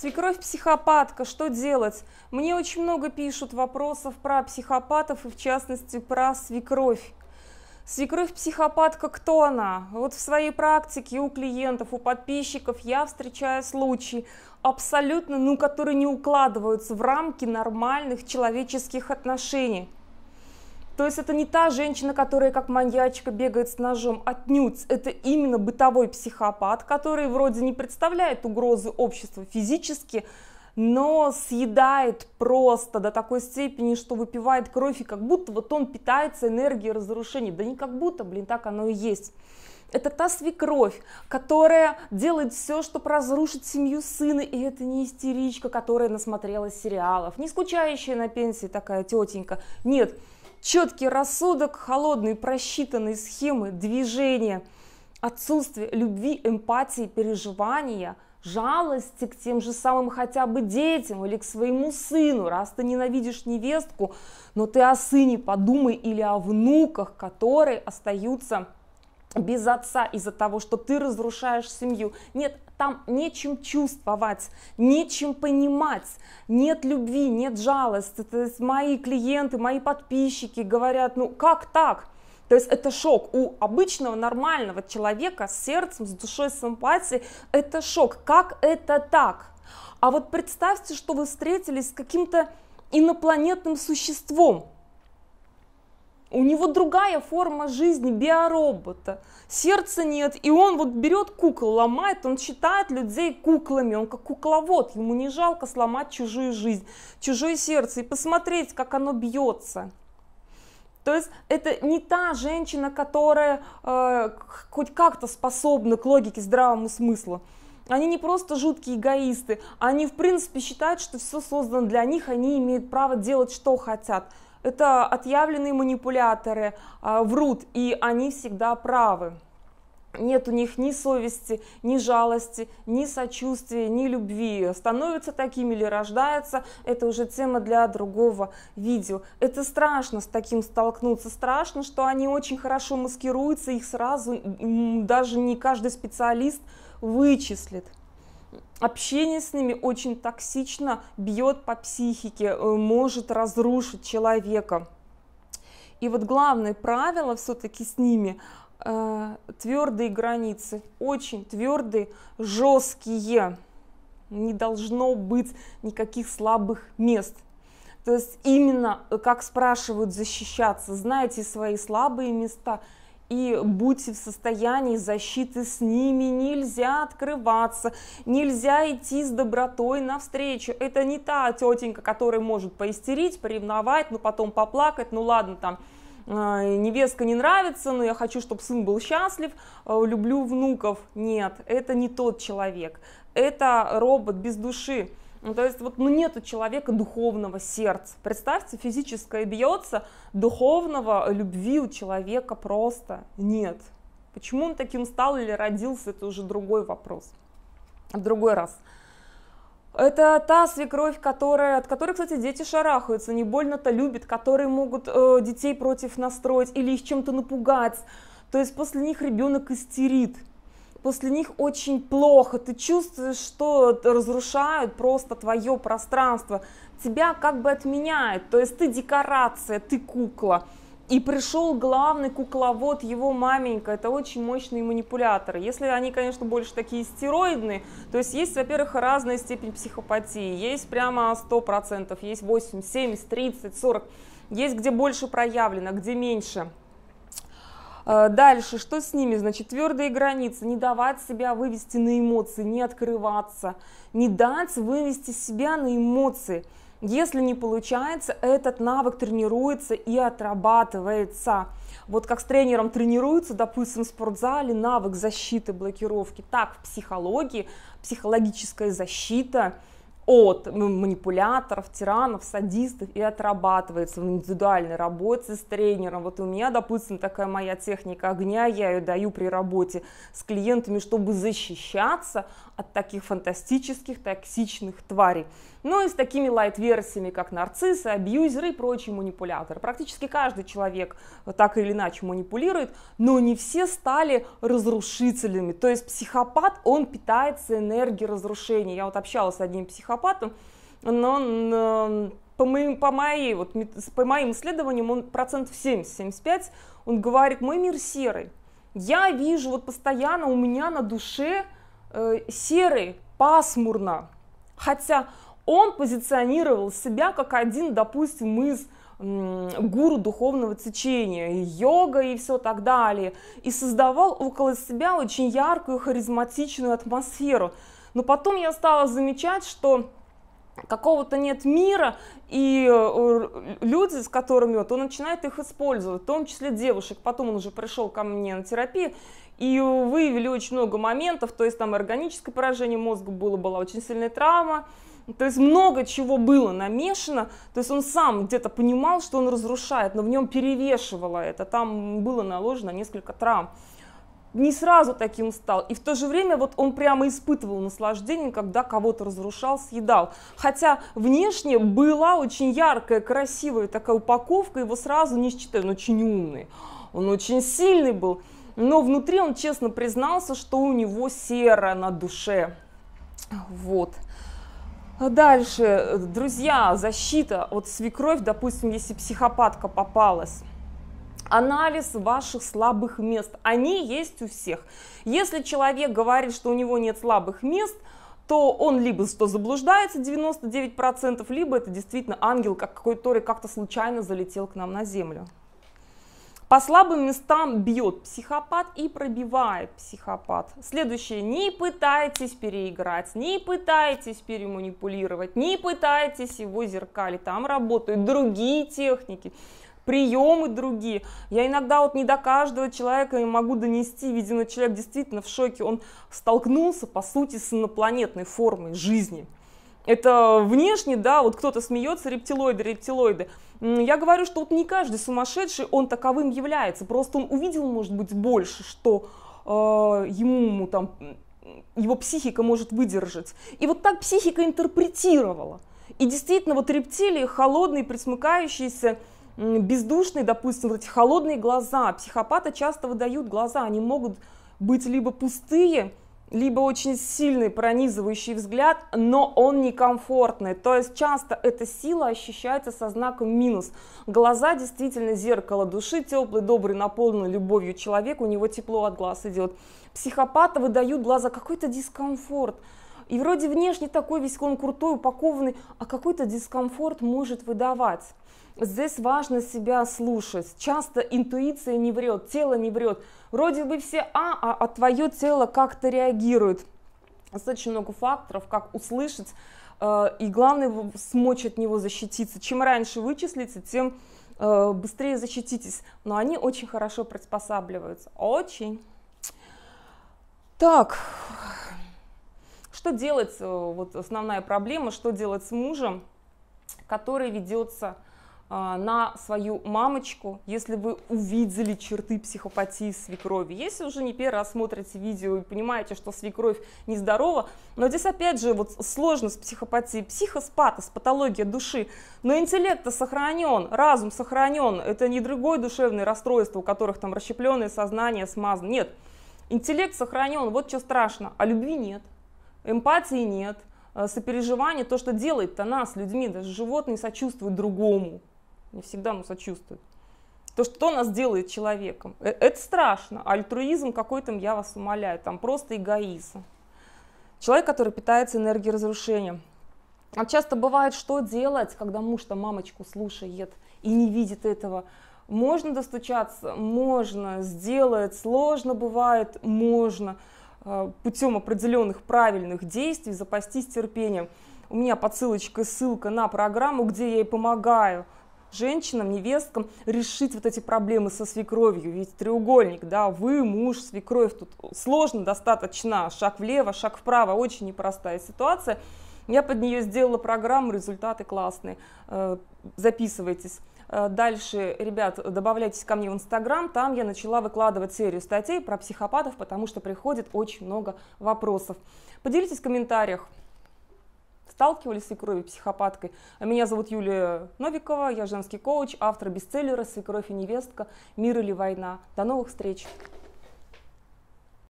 Свекровь-психопатка, что делать? Мне очень много пишут вопросов про психопатов и в частности про свекровь. Свекровь-психопатка, кто она? Вот в своей практике у клиентов, у подписчиков я встречаю случаи абсолютно, ну, которые не укладываются в рамки нормальных человеческих отношений. То есть это не та женщина, которая как маньячка бегает с ножом, отнюдь. Это именно бытовой психопат, который вроде не представляет угрозы обществу физически, но съедает просто до такой степени, что выпивает кровь, и как будто вот он питается энергией разрушений. Да не как будто, блин, так оно и есть. Это та свекровь, которая делает все, чтобы разрушить семью сына, и это не истеричка, которая насмотрелась сериалов, не скучающая на пенсии такая тетенька. Нет, Четкий рассудок, холодные просчитанные схемы движения, отсутствие любви, эмпатии, переживания, жалости к тем же самым хотя бы детям или к своему сыну. Раз ты ненавидишь невестку, но ты о сыне подумай или о внуках, которые остаются без отца из-за того, что ты разрушаешь семью. Нет, там нечем чувствовать, нечем понимать, нет любви, нет жалости. То есть мои клиенты, мои подписчики говорят, ну как так? То есть это шок. У обычного нормального человека с сердцем, с душой, с эмпатией это шок. Как это так? А вот представьте, что вы встретились с каким-то инопланетным существом, у него другая форма жизни, биоробота. Сердца нет, и он вот берет куклу, ломает, он считает людей куклами, он как кукловод, ему не жалко сломать чужую жизнь, чужое сердце и посмотреть, как оно бьется. То есть это не та женщина, которая э, хоть как-то способна к логике, здравому смыслу. Они не просто жуткие эгоисты, они в принципе считают, что все создано для них, они имеют право делать, что хотят – это отъявленные манипуляторы, а, врут, и они всегда правы. Нет у них ни совести, ни жалости, ни сочувствия, ни любви. Становятся такими или рождаются, это уже тема для другого видео. Это страшно с таким столкнуться. Страшно, что они очень хорошо маскируются, их сразу даже не каждый специалист вычислит общение с ними очень токсично бьет по психике, э, может разрушить человека. И вот главное правило все-таки с ними э, твердые границы, очень твердые, жесткие. Не должно быть никаких слабых мест. То есть именно, э, как спрашивают, защищаться. Знаете свои слабые места – и будьте в состоянии защиты с ними. Нельзя открываться, нельзя идти с добротой навстречу. Это не та тетенька, которая может поистерить, поревновать, но ну, потом поплакать, ну ладно там а, невестка не нравится, но я хочу, чтобы сын был счастлив, а, люблю внуков. Нет, это не тот человек, это робот без души. Ну, то есть вот ну, нет у человека духовного сердца. Представьте, физическое бьется, духовного э, любви у человека просто нет. Почему он таким стал или родился, это уже другой вопрос. В другой раз. Это та свекровь, которая, от которой, кстати, дети шарахаются, не больно-то любят, которые могут э, детей против настроить или их чем-то напугать. То есть после них ребенок истерит после них очень плохо, ты чувствуешь, что разрушают просто твое пространство, тебя как бы отменяют, то есть ты декорация, ты кукла. И пришел главный кукловод, его маменька, это очень мощные манипуляторы. Если они, конечно, больше такие стероидные, то есть есть, во-первых, разная степень психопатии, есть прямо 100%, есть 8, 70, 30, 40, есть где больше проявлено, где меньше – Э, дальше, что с ними? Значит, твердые границы, не давать себя вывести на эмоции, не открываться, не дать вывести себя на эмоции. Если не получается, этот навык тренируется и отрабатывается. Вот как с тренером тренируется, допустим, в спортзале навык защиты, блокировки, так в психологии, психологическая защита – от манипуляторов, тиранов, садистов и отрабатывается в индивидуальной работе с тренером. Вот у меня, допустим, такая моя техника огня, я ее даю при работе с клиентами, чтобы защищаться от таких фантастических, токсичных тварей. Ну и с такими лайт-версиями, как нарциссы, абьюзеры и прочие манипуляторы. Практически каждый человек так или иначе манипулирует, но не все стали разрушителями. То есть психопат, он питается энергией разрушения. Я вот общалась с одним психопатом, психопатом, но он, по, моим, по, моей, вот, по моим исследованиям он процентов 70-75, он говорит, мой мир серый. Я вижу вот постоянно у меня на душе э, серый, пасмурно. Хотя он позиционировал себя как один, допустим, из гуру духовного течения, йога и все так далее, и создавал около себя очень яркую харизматичную атмосферу. Но потом я стала замечать, что какого-то нет мира, и э, люди, с которыми вот, он начинает их использовать, в том числе девушек. Потом он уже пришел ко мне на терапию, и выявили очень много моментов, то есть там органическое поражение мозга было, была очень сильная травма, то есть много чего было намешано, то есть он сам где-то понимал, что он разрушает, но в нем перевешивало это, там было наложено несколько травм не сразу таким стал. И в то же время вот он прямо испытывал наслаждение, когда кого-то разрушал, съедал. Хотя внешне была очень яркая, красивая такая упаковка, его сразу не считали. Он очень умный, он очень сильный был. Но внутри он честно признался, что у него серо на душе. Вот. Дальше, друзья, защита вот свекровь, допустим, если психопатка попалась анализ ваших слабых мест. Они есть у всех. Если человек говорит, что у него нет слабых мест, то он либо что заблуждается 99%, либо это действительно ангел, как какой-то который как-то случайно залетел к нам на землю. По слабым местам бьет психопат и пробивает психопат. Следующее. Не пытайтесь переиграть, не пытайтесь переманипулировать, не пытайтесь его зеркали. Там работают другие техники приемы другие. Я иногда вот не до каждого человека могу донести, видимо, человек действительно в шоке, он столкнулся, по сути, с инопланетной формой жизни. Это внешне, да, вот кто-то смеется, рептилоиды, рептилоиды. Я говорю, что вот не каждый сумасшедший, он таковым является. Просто он увидел, может быть, больше, что э, ему там его психика может выдержать. И вот так психика интерпретировала. И действительно, вот рептилии холодные, присмыкающиеся, бездушные, допустим, вот эти холодные глаза. Психопаты часто выдают глаза, они могут быть либо пустые, либо очень сильный пронизывающий взгляд, но он некомфортный. То есть часто эта сила ощущается со знаком минус. Глаза действительно зеркало души, теплый, добрый, наполненный любовью человек, у него тепло от глаз идет. Психопаты выдают глаза, какой-то дискомфорт. И вроде внешне такой весь он крутой, упакованный, а какой-то дискомфорт может выдавать. Здесь важно себя слушать. Часто интуиция не врет, тело не врет. Вроде бы все «а», а, а твое тело как-то реагирует. Достаточно много факторов, как услышать, э, и главное смочь от него защититься. Чем раньше вычислите, тем э, быстрее защититесь. Но они очень хорошо приспосабливаются. Очень. Так, что делать, э, вот основная проблема, что делать с мужем, который ведется а, на свою мамочку, если вы увидели черты психопатии свекрови. Если уже не первый раз смотрите видео и понимаете, что свекровь нездорова, но здесь опять же вот сложность психопатии, психоспатос, патология души, но интеллект сохранен, разум сохранен, это не другое душевное расстройство, у которых там расщепленное сознание смазано, нет. Интеллект сохранен, вот что страшно, а любви нет, эмпатии нет, э, сопереживание, то, что делает-то нас людьми, даже животные сочувствуют другому, не всегда ему сочувствуют. То, что нас делает человеком, э, это страшно. А альтруизм какой-то, я вас умоляю, там просто эгоизм. Человек, который питается энергией разрушения. А часто бывает, что делать, когда муж-то мамочку слушает и не видит этого. Можно достучаться? Можно. Сделать сложно бывает? Можно. Э, путем определенных правильных действий запастись терпением. У меня подсылочка, ссылка на программу, где я и помогаю – женщинам, невесткам решить вот эти проблемы со свекровью. Ведь треугольник, да, вы, муж, свекровь, тут сложно достаточно, шаг влево, шаг вправо, очень непростая ситуация. Я под нее сделала программу, результаты классные, э, записывайтесь. Э, дальше, ребят, добавляйтесь ко мне в Инстаграм, там я начала выкладывать серию статей про психопатов, потому что приходит очень много вопросов. Поделитесь в комментариях, сталкивались с свекровью психопаткой. Меня зовут Юлия Новикова, я женский коуч, автор бестселлера «Свекровь и невестка. Мир или война». До новых встреч!